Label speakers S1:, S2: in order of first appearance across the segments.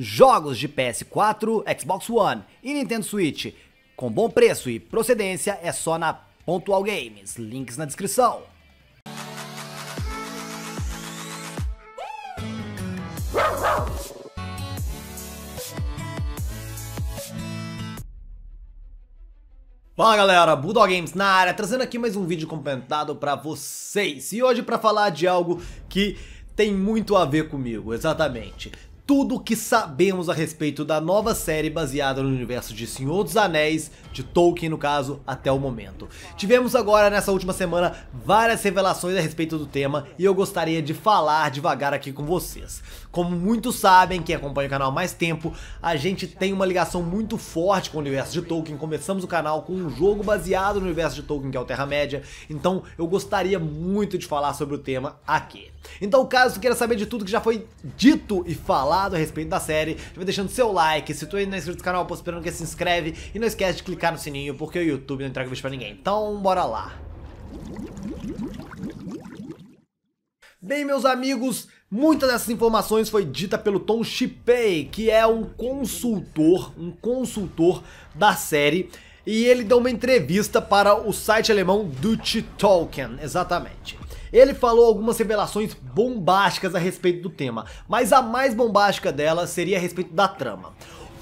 S1: Jogos de PS4, Xbox One e Nintendo Switch com bom preço e procedência é só na Pontual Games. Links na descrição. Fala galera, Bulldog Games na área, trazendo aqui mais um vídeo comentado para vocês. E hoje para falar de algo que tem muito a ver comigo, exatamente tudo o que sabemos a respeito da nova série baseada no universo de Senhor dos Anéis, de Tolkien no caso, até o momento. Tivemos agora nessa última semana várias revelações a respeito do tema e eu gostaria de falar devagar aqui com vocês. Como muitos sabem, que acompanha o canal há mais tempo, a gente tem uma ligação muito forte com o universo de Tolkien, começamos o canal com um jogo baseado no universo de Tolkien que é o Terra-média, então eu gostaria muito de falar sobre o tema aqui. Então caso queira saber de tudo que já foi dito e falado, falado a respeito da série, já vai deixando seu like. Se tu ainda não é inscrito no canal, eu posso esperando que se inscreve. E não esquece de clicar no sininho, porque o YouTube não entrega vídeo pra ninguém. Então, bora lá. Bem, meus amigos, Muitas dessas informações foi dita pelo Tom Shipei, que é um consultor, um consultor da série e ele deu uma entrevista para o site alemão Deutsche Tolkien, exatamente. Ele falou algumas revelações bombásticas a respeito do tema, mas a mais bombástica dela seria a respeito da trama.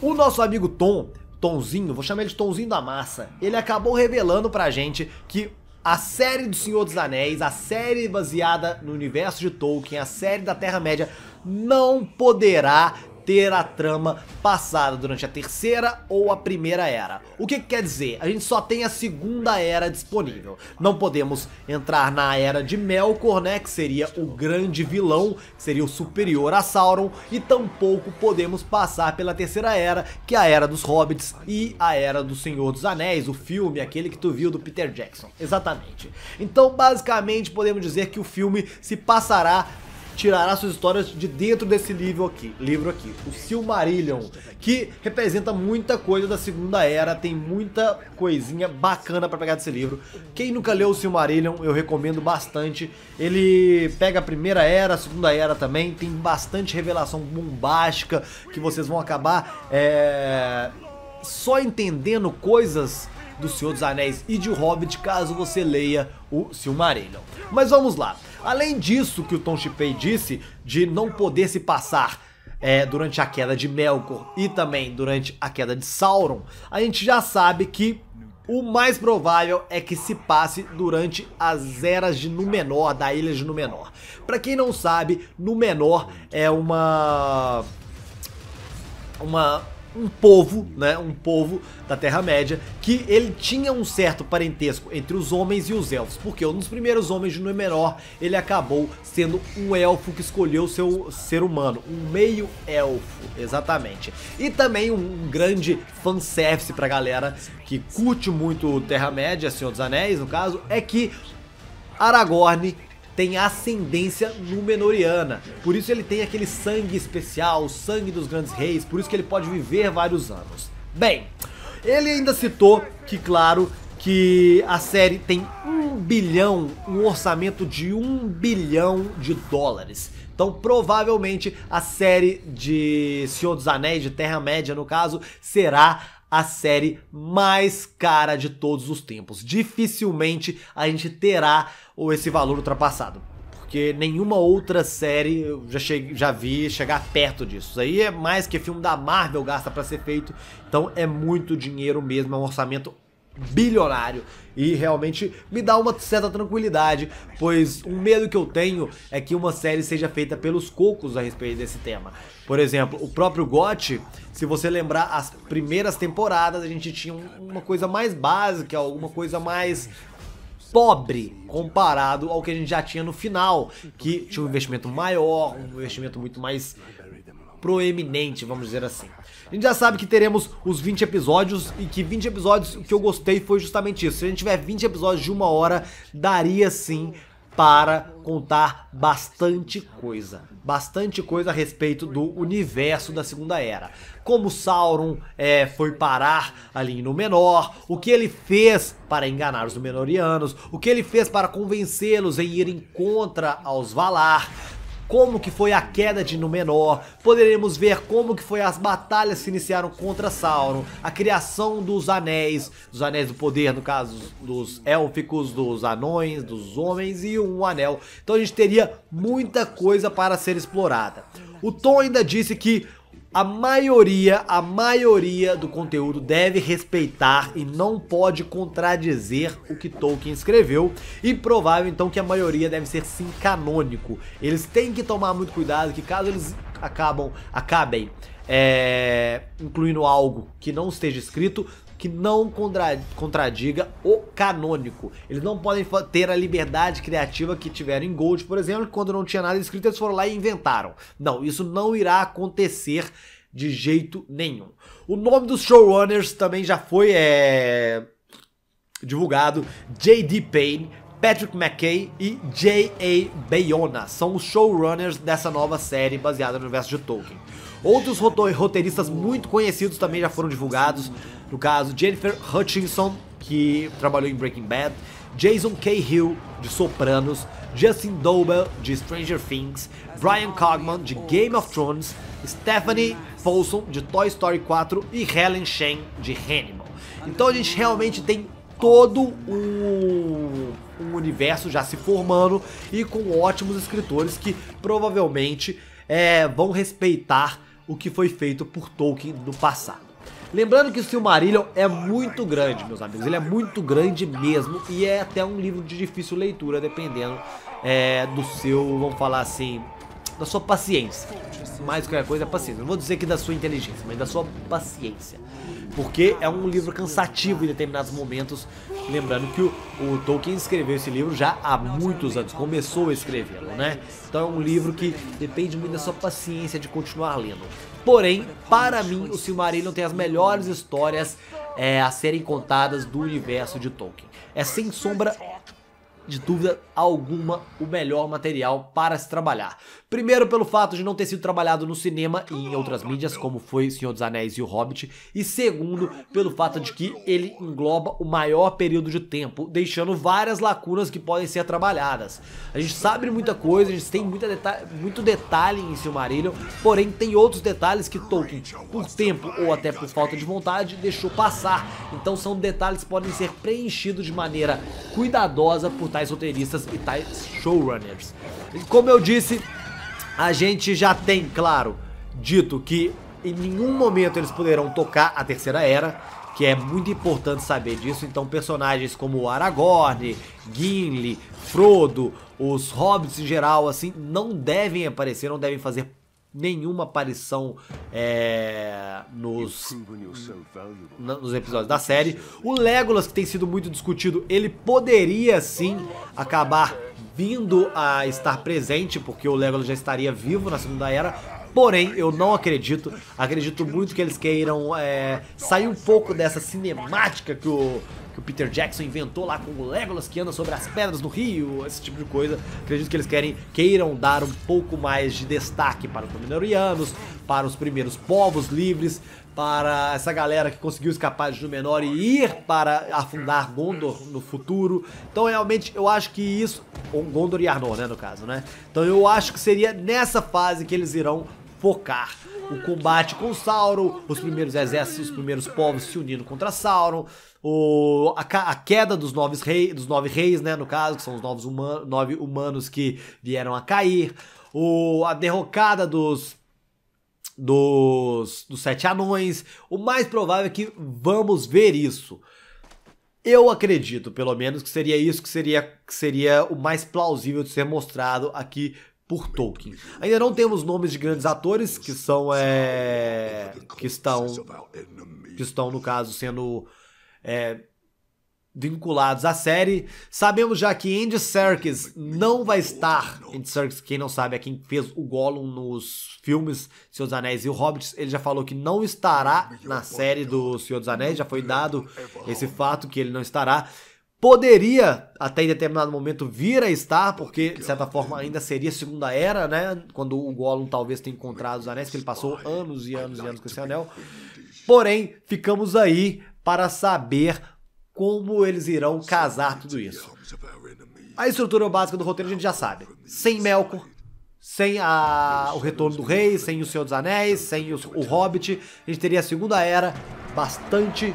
S1: O nosso amigo Tom, Tonzinho, vou chamar ele de Tonzinho da Massa, ele acabou revelando pra gente que a série do Senhor dos Anéis, a série baseada no universo de Tolkien, a série da Terra-média, não poderá ter a trama passada durante a terceira ou a primeira era. O que, que quer dizer? A gente só tem a segunda era disponível. Não podemos entrar na era de Melkor, né, que seria o grande vilão, que seria o superior a Sauron, e tampouco podemos passar pela terceira era, que é a era dos Hobbits e a era do Senhor dos Anéis, o filme, aquele que tu viu do Peter Jackson. Exatamente. Então, basicamente, podemos dizer que o filme se passará tirará suas histórias de dentro desse livro aqui, livro aqui, o Silmarillion, que representa muita coisa da Segunda Era, tem muita coisinha bacana para pegar desse livro. Quem nunca leu o Silmarillion, eu recomendo bastante. Ele pega a Primeira Era, a Segunda Era também, tem bastante revelação bombástica que vocês vão acabar é... só entendendo coisas do Senhor dos Anéis e de Hobbit caso você leia o Silmarillion. Mas vamos lá. Além disso que o Tom Chipei disse de não poder se passar é, durante a queda de Melkor e também durante a queda de Sauron, a gente já sabe que o mais provável é que se passe durante as eras de Númenor, da Ilha de Númenor. Para quem não sabe, Númenor é uma uma um povo, né, um povo da Terra-média, que ele tinha um certo parentesco entre os homens e os elfos, porque um dos primeiros homens de Númenor, ele acabou sendo um elfo que escolheu seu ser humano, um meio-elfo, exatamente. E também um, grande grande fanservice pra galera que curte muito Terra-média, Senhor dos Anéis no caso, é que Aragorn tem ascendência númenoriana. Por isso ele tem aquele sangue especial, o sangue dos grandes reis, por isso que ele pode viver vários anos. Bem, ele ainda citou que, claro, que a série tem um bilhão, um orçamento de um bilhão de dólares. Então, provavelmente, a série de Senhor dos Anéis, de Terra-média, no caso, será a série mais cara de todos os tempos. Dificilmente a gente terá esse valor ultrapassado. Porque nenhuma outra série eu já, cheguei, já vi chegar perto disso. Isso aí é mais que filme da Marvel gasta para ser feito. Então é muito dinheiro mesmo, é um orçamento bilionário. E realmente me dá uma certa tranquilidade, pois o medo que eu tenho é que uma série seja feita pelos cocos a respeito desse tema. Por exemplo, o próprio GOT, se você lembrar as primeiras temporadas, a gente tinha uma coisa mais básica, alguma coisa mais pobre comparado ao que a gente já tinha no final, que tinha um investimento maior, um investimento muito mais proeminente, vamos dizer assim. A gente já sabe que teremos os 20 episódios e que 20 episódios, o que eu gostei foi justamente isso. Se a gente tiver 20 episódios de uma hora, daria sim para contar bastante coisa, bastante coisa a respeito do universo da Segunda Era. Como Sauron é, foi parar ali no Menor, o que ele fez para enganar os Menorianos, o que ele fez para convencê-los em irem contra aos Valar, como que foi a queda de Númenor, poderemos ver como que foi as batalhas que se iniciaram contra Sauron, a criação dos anéis, dos anéis do poder, no caso dos élficos, dos anões, dos homens e um anel. Então a gente teria muita coisa para ser explorada. O Tom ainda disse que a maioria, a maioria do conteúdo deve respeitar e não pode contradizer o que Tolkien escreveu. E provável então que a maioria deve ser sim canônico. Eles têm que tomar muito cuidado que caso eles acabam, acabem é, incluindo algo que não esteja escrito, que não contradiga o canônico. Eles não podem ter a liberdade criativa que tiveram em Gold, por exemplo, quando não tinha nada escrito, eles foram lá e inventaram. Não, isso não irá acontecer de jeito nenhum. O nome dos showrunners também já foi é... divulgado: J.D. Payne, Patrick McKay e J.A. Bayona são os showrunners dessa nova série baseada no universo de Tolkien. Outros roteiristas muito conhecidos também já foram divulgados. No caso, Jennifer Hutchinson, que trabalhou em Breaking Bad, Jason Cahill, de Sopranos, Justin Dobell, de Stranger Things, Brian Cogman, de Game of Thrones, Stephanie Folsom, de Toy Story 4 e Helen Shane, de Hannibal. Então a gente realmente tem todo um, um universo já se formando e com ótimos escritores que provavelmente é, vão respeitar o que foi feito por Tolkien no passado. Lembrando que o Silmarillion é muito grande, meus amigos. Ele é muito grande mesmo e é até um livro de difícil leitura, dependendo é, do seu, vamos falar assim, da sua paciência. Mais qualquer coisa, é paciência. Não vou dizer que da sua inteligência, mas da sua paciência. Porque é um livro cansativo em determinados momentos. Lembrando que o, o Tolkien escreveu esse livro já há muitos anos, começou a escrevê-lo, né? Então é um livro que depende muito da sua paciência de continuar lendo. Porém, para mim, o Silmarillion tem as melhores histórias é, a serem contadas do universo de Tolkien. É sem sombra de dúvida alguma o melhor material para se trabalhar. Primeiro, pelo fato de não ter sido trabalhado no cinema e em outras mídias, como foi Senhor dos Anéis e O Hobbit. E segundo, pelo fato de que ele engloba o maior período de tempo, deixando várias lacunas que podem ser trabalhadas. A gente sabe muita coisa, a gente tem muita deta muito detalhe em Silmarillion, porém tem outros detalhes que Tolkien, por tempo ou até por falta de vontade, deixou passar. Então são detalhes que podem ser preenchidos de maneira cuidadosa por tais roteiristas e tais showrunners. Como eu disse, a gente já tem, claro, dito que em nenhum momento eles poderão tocar a Terceira Era, que é muito importante saber disso. Então, personagens como Aragorn, Gimli, Frodo, os hobbits em geral, assim, não devem aparecer, não devem fazer nenhuma aparição é, nos, nos episódios da série. O Legolas, que tem sido muito discutido, ele poderia sim acabar vindo a estar presente, porque o Legolas já estaria vivo na Segunda Era. Porém, eu não acredito. Acredito muito que eles queiram é, sair um pouco dessa cinemática que o que o Peter Jackson inventou lá com o Legolas que anda sobre as pedras do rio, esse tipo de coisa. Acredito que eles querem, queiram dar um pouco mais de destaque para os Númenóreanos, para os primeiros povos livres, para essa galera que conseguiu escapar de Númenor e ir para afundar Gondor no futuro. Então realmente eu acho que isso, Gondor e Arnor, né, no caso, né? Então eu acho que seria nessa fase que eles irão focar. O combate com Sauron, os primeiros exércitos, os primeiros povos se unindo contra Sauron, o, a, a queda dos, novos rei, dos nove reis, né, no caso, que são os novos nove humanos que vieram a cair, o, a derrocada dos dos, dos sete anões. O mais provável é que vamos ver isso. Eu acredito, pelo menos, que seria isso que seria, que seria o mais plausível de ser mostrado aqui por Tolkien. Ainda não temos nomes de grandes atores que são é, que estão que estão no caso sendo é, vinculados à série. Sabemos já que Andy Serkis não vai estar. Andy Serkis, quem não sabe, é quem fez o Gollum nos filmes Senhor dos Anéis e o Hobbit. Ele já falou que não estará na série do Senhor dos Anéis. Já foi dado esse fato que ele não estará poderia até em determinado momento vir a estar, porque de certa forma ainda seria segunda era, né? Quando o Gollum talvez tenha encontrado os anéis, que ele passou anos e anos e anos com esse anel. Porém, ficamos aí para saber como eles irão casar tudo isso. É a estrutura básica do roteiro a gente já sabe. Sem Melkor, sem a, o Retorno do Rei, sem o Senhor dos Anéis, sem o Hobbit, a gente teria a Segunda Era bastante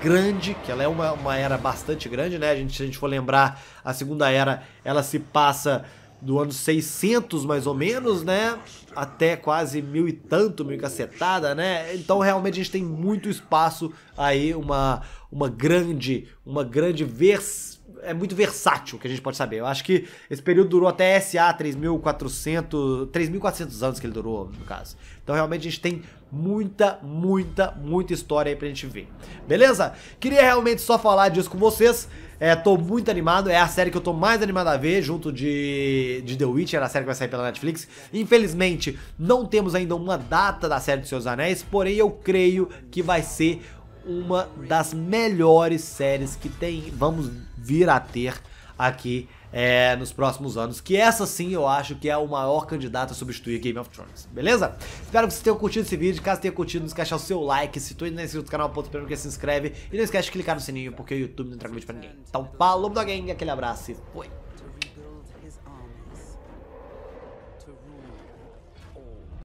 S1: grande, que ela é uma, uma era bastante grande, né? A gente, se a gente for lembrar, a Segunda Era, ela se passa do ano 600 mais ou menos, né? Até quase mil e tanto, mil e cacetada, né? Então realmente a gente tem muito espaço aí, uma, uma grande, uma grande vers é muito versátil que a gente pode saber. Eu acho que esse período durou até SA 3.400, 3.400 anos que ele durou, no caso. Então realmente a gente tem muita, muita, muita história aí pra gente ver. Beleza? Queria realmente só falar disso com vocês. É, tô muito animado, é a série que eu tô mais animado a ver, junto de, de The Witcher, a série que vai sair pela Netflix. Infelizmente, não temos ainda uma data da série dos Seus Anéis, porém eu creio que vai ser uma das melhores séries que tem, vamos vir a ter aqui é, nos próximos anos. Que essa sim eu acho que é o maior candidato a substituir Game of Thrones, beleza? Espero que vocês tenham curtido esse vídeo. Caso tenha curtido, não esquece o seu like. Se tu ainda não é inscrito no canal, ponto primeiro que se inscreve. E não esquece de clicar no sininho, porque o YouTube não entrega vídeo pra ninguém. Então, falou da gang, aquele abraço e fui!